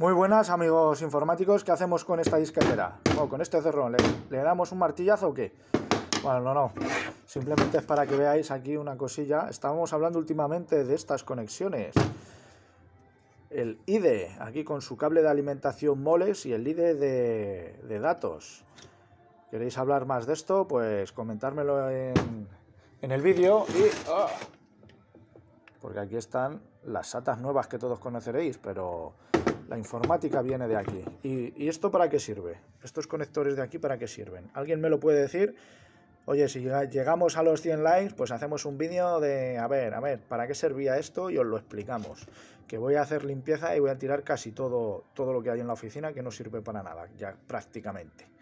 Muy buenas amigos informáticos, ¿qué hacemos con esta disquetera? ¿O con este cerrón? ¿Le, damos un martillazo o qué? Bueno, no, no. Simplemente es para que veáis aquí una cosilla. Estábamos hablando últimamente de estas conexiones. El IDE, aquí con su cable de alimentación moles y el IDE de, datos. ¿Queréis hablar más de esto? Pues comentármelo en, en el vídeo y... Ah, porque aquí están las satas nuevas que todos conoceréis, pero la informática viene de aquí. ¿Y, esto para qué sirve? ¿Estos conectores de aquí para qué sirven? ¿Alguien me lo puede decir? Oye, si llegamos a los 100 likes, pues hacemos un vídeo de, a ver, a ver, ¿para qué servía esto? Y os lo explicamos. Que voy a hacer limpieza y voy a tirar casi todo, todo lo que hay en la oficina que no sirve para nada, ya prácticamente.